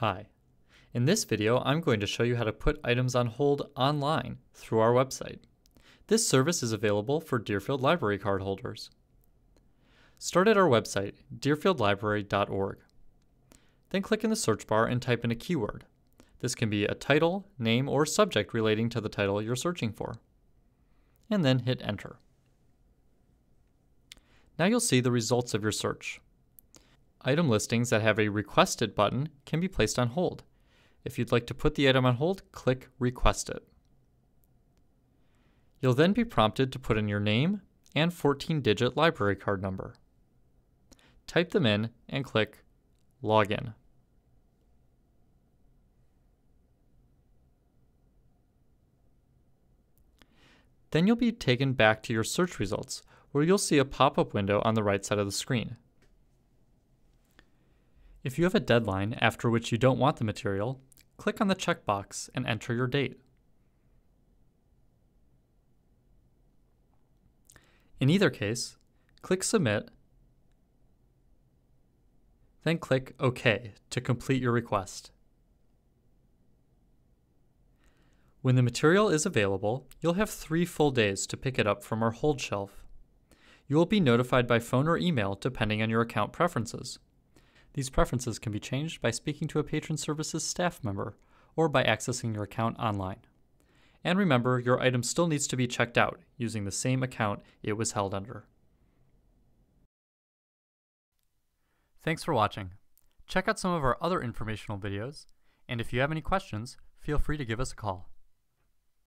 Hi. In this video, I'm going to show you how to put items on hold online through our website. This service is available for Deerfield Library card holders. Start at our website, deerfieldlibrary.org. Then click in the search bar and type in a keyword. This can be a title, name, or subject relating to the title you're searching for. And then hit enter. Now you'll see the results of your search. Item listings that have a requested button can be placed on hold. If you'd like to put the item on hold, click Request It. You'll then be prompted to put in your name and 14-digit library card number. Type them in and click Login. Then you'll be taken back to your search results, where you'll see a pop-up window on the right side of the screen. If you have a deadline after which you don't want the material, click on the checkbox and enter your date. In either case, click Submit, then click OK to complete your request. When the material is available, you'll have three full days to pick it up from our hold shelf. You will be notified by phone or email depending on your account preferences. These preferences can be changed by speaking to a patron services staff member or by accessing your account online. And remember, your item still needs to be checked out using the same account it was held under. Thanks for watching. Check out some of our other informational videos, and if you have any questions, feel free to give us a call.